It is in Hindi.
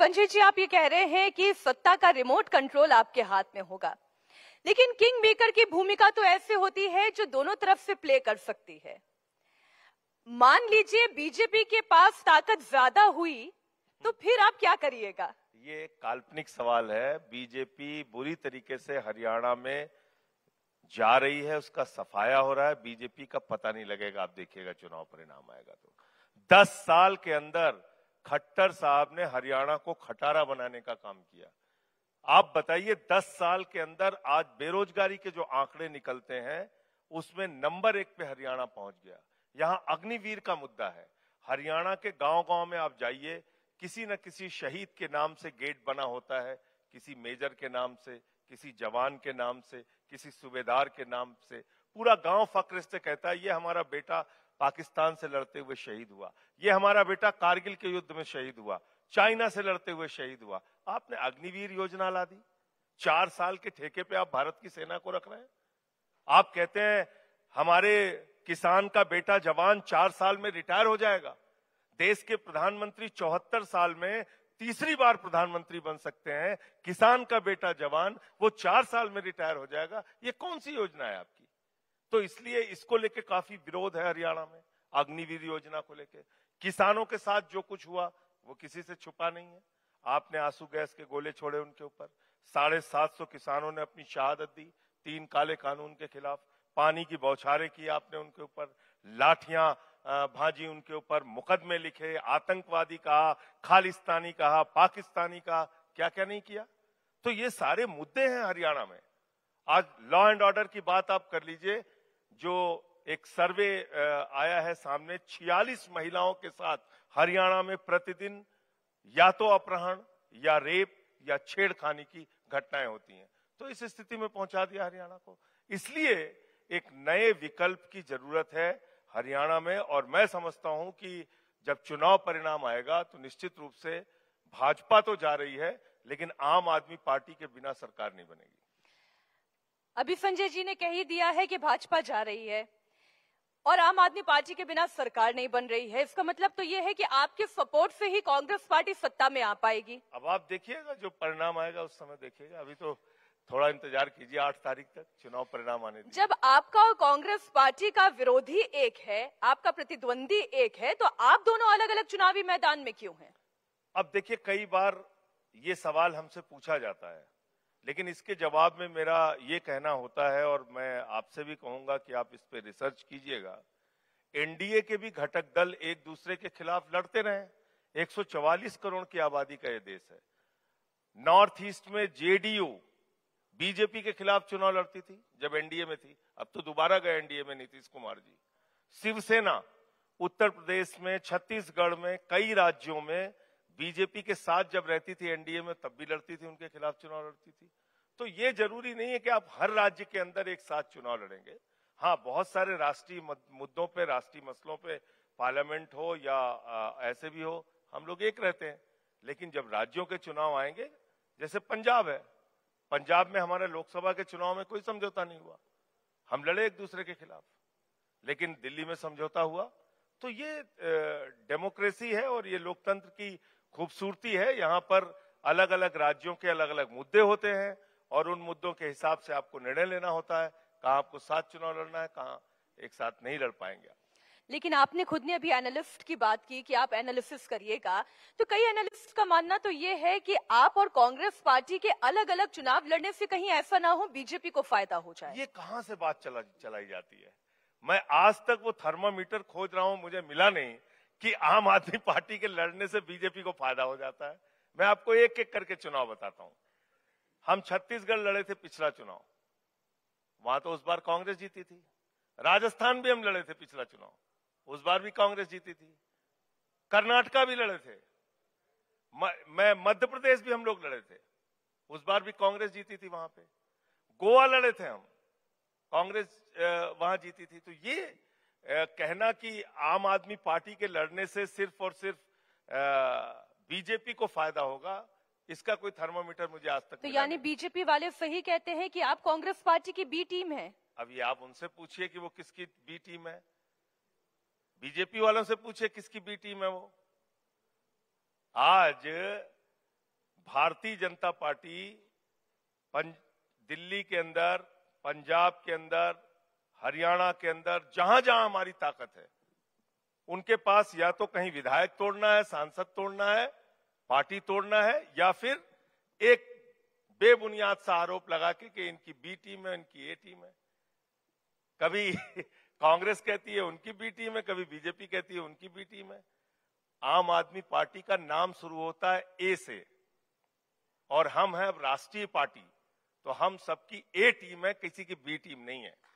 संजय जी आप ये कह रहे हैं कि सत्ता का रिमोट कंट्रोल आपके हाथ में होगा लेकिन किंग मेकर की भूमिका तो ऐसे होती है जो दोनों तरफ से प्ले कर सकती है मान लीजिए बीजेपी के पास ताकत ज्यादा हुई तो फिर आप क्या करिएगा ये काल्पनिक सवाल है बीजेपी बुरी तरीके से हरियाणा में जा रही है उसका सफाया हो रहा है बीजेपी का पता नहीं लगेगा आप देखिएगा चुनाव परिणाम आएगा तो दस साल के अंदर खट्टर साहब ने हरियाणा को खटारा बनाने का काम किया आप बताइए दस साल के अंदर आज बेरोजगारी के जो आंकड़े निकलते हैं उसमें नंबर एक पे हरियाणा पहुंच गया यहाँ अग्निवीर का मुद्दा है हरियाणा के गांव गांव में आप जाइए किसी न किसी शहीद के नाम से गेट बना होता है किसी मेजर के नाम से किसी जवान के नाम से किसी सूबेदार के नाम से पूरा गांव फक्र से कहता है ये हमारा बेटा पाकिस्तान से लड़ते हुए शहीद हुआ ये हमारा बेटा कारगिल के युद्ध में शहीद हुआ चाइना से लड़ते हुए शहीद हुआ आपने अग्निवीर योजना ला दी चार साल के ठेके पे आप भारत की सेना को रख रहे हैं आप कहते हैं हमारे किसान का बेटा जवान चार साल में रिटायर हो जाएगा देश के प्रधानमंत्री चौहत्तर साल में तीसरी बार प्रधानमंत्री बन सकते हैं किसान का बेटा जवान वो चार साल में रिटायर हो जाएगा ये कौन सी योजना है आपकी तो इसलिए इसको लेके काफी विरोध है हरियाणा में अग्निवीर योजना को लेके किसानों के साथ जो कुछ हुआ वो किसी से छुपा नहीं है आपने आंसू गैस के गोले छोड़े उनके ऊपर साढ़े सात सौ किसानों ने अपनी शहादत दी तीन काले कानून के खिलाफ पानी की बौछारे की आपने उनके ऊपर लाठियां भाजी उनके ऊपर मुकदमे लिखे आतंकवादी कहा खालिस्तानी कहा पाकिस्तानी कहा क्या क्या नहीं किया तो ये सारे मुद्दे हैं हरियाणा में आज लॉ एंड ऑर्डर की बात आप कर लीजिए जो एक सर्वे आया है सामने 46 महिलाओं के साथ हरियाणा में प्रतिदिन या तो अपहरण या रेप या छेड़खानी की घटनाएं होती हैं तो इस स्थिति में पहुंचा दिया हरियाणा को इसलिए एक नए विकल्प की जरूरत है हरियाणा में और मैं समझता हूं कि जब चुनाव परिणाम आएगा तो निश्चित रूप से भाजपा तो जा रही है लेकिन आम आदमी पार्टी के बिना सरकार नहीं बनेगी अभी संजय जी ने कह ही दिया है कि भाजपा जा रही है और आम आदमी पार्टी के बिना सरकार नहीं बन रही है इसका मतलब तो ये है कि आपके सपोर्ट से ही कांग्रेस पार्टी सत्ता में आ पाएगी अब आप देखिएगा जो परिणाम आएगा उस समय देखिएगा अभी तो थोड़ा इंतजार कीजिए आठ तारीख तक चुनाव परिणाम आने जब आपका और कांग्रेस पार्टी का विरोधी एक है आपका प्रतिद्वंदी एक है तो आप दोनों अलग अलग चुनावी मैदान में क्यों हैं? अब देखिए कई बार ये सवाल हमसे पूछा जाता है लेकिन इसके जवाब में मेरा ये कहना होता है और मैं आपसे भी कहूंगा कि आप इस पर रिसर्च कीजिएगा एनडीए के भी घटक दल एक दूसरे के खिलाफ लड़ते रहे 144 करोड़ की आबादी का यह देश है नॉर्थ ईस्ट में जेडीयू बीजेपी के खिलाफ चुनाव लड़ती थी जब एनडीए में थी अब तो दोबारा गए एनडीए में नीतीश कुमार जी शिवसेना उत्तर प्रदेश में छत्तीसगढ़ में कई राज्यों में बीजेपी के साथ जब रहती थी एनडीए में तब भी लड़ती थी उनके खिलाफ चुनाव लड़ती थी तो ये जरूरी नहीं है कि आप हर राज्य के अंदर एक साथ चुनाव लड़ेंगे हाँ बहुत सारे राष्ट्रीय मुद्दों पे राष्ट्रीय मसलों पे पार्लियामेंट हो या आ, ऐसे भी हो हम लोग एक रहते हैं लेकिन जब राज्यों के चुनाव आएंगे जैसे पंजाब है पंजाब में हमारे लोकसभा के चुनाव में कोई समझौता नहीं हुआ हम लड़े एक दूसरे के खिलाफ लेकिन दिल्ली में समझौता हुआ तो ये डेमोक्रेसी है और ये लोकतंत्र की खूबसूरती है यहाँ पर अलग अलग राज्यों के अलग अलग मुद्दे होते हैं और उन मुद्दों के हिसाब से आपको निर्णय लेना होता है कहाँ आपको साथ चुनाव लड़ना है कहाँ एक साथ नहीं लड़ पाएंगे लेकिन आपने खुद ने अभी एनालिस्ट की बात की कि आप एनालिसिस करिएगा तो कई एनालिस्ट का मानना तो ये है कि आप और कांग्रेस पार्टी के अलग अलग चुनाव लड़ने से कहीं ऐसा ना हो बीजेपी को फायदा हो जाए ये कहां से बात चला, चलाई जाती है मैं आज तक वो थर्मामीटर खोज रहा हूँ मुझे मिला नहीं कि आम आदमी पार्टी के लड़ने से बीजेपी को फायदा हो जाता है मैं आपको एक एक करके चुनाव बताता हूं हम छत्तीसगढ़ लड़े थे पिछला चुनाव वहां तो उस बार कांग्रेस जीती थी राजस्थान भी हम लड़े थे पिछला चुनाव उस बार भी कांग्रेस जीती थी कर्नाटका भी लड़े थे म, मैं मध्य प्रदेश भी हम लोग लड़े थे उस बार भी कांग्रेस जीती थी वहां पे गोवा लड़े थे हम कांग्रेस वहां जीती थी तो ये कहना कि आम आदमी पार्टी के लड़ने से सिर्फ और सिर्फ बीजेपी को फायदा होगा इसका कोई थर्मामीटर मुझे आज तक तो यानी बीजेपी वाले सही कहते हैं कि आप कांग्रेस पार्टी की बी टीम है अभी आप उनसे पूछिए कि वो किसकी बी टीम है बीजेपी वालों से पूछिए किसकी बी टीम है वो आज भारतीय जनता पार्टी दिल्ली के अंदर पंजाब के अंदर हरियाणा के अंदर जहां जहां हमारी ताकत है उनके पास या तो कहीं विधायक तोड़ना है सांसद तोड़ना है पार्टी तोड़ना है या फिर एक बेबुनियाद सा आरोप लगा के कि इनकी बी टीम है इनकी ए टीम है कभी कांग्रेस कहती है उनकी बी टीम है कभी बीजेपी कहती है उनकी बी टीम है आम आदमी पार्टी का नाम शुरू होता है ए से और हम हैं अब राष्ट्रीय पार्टी तो हम सबकी ए टीम है किसी की बी टीम नहीं है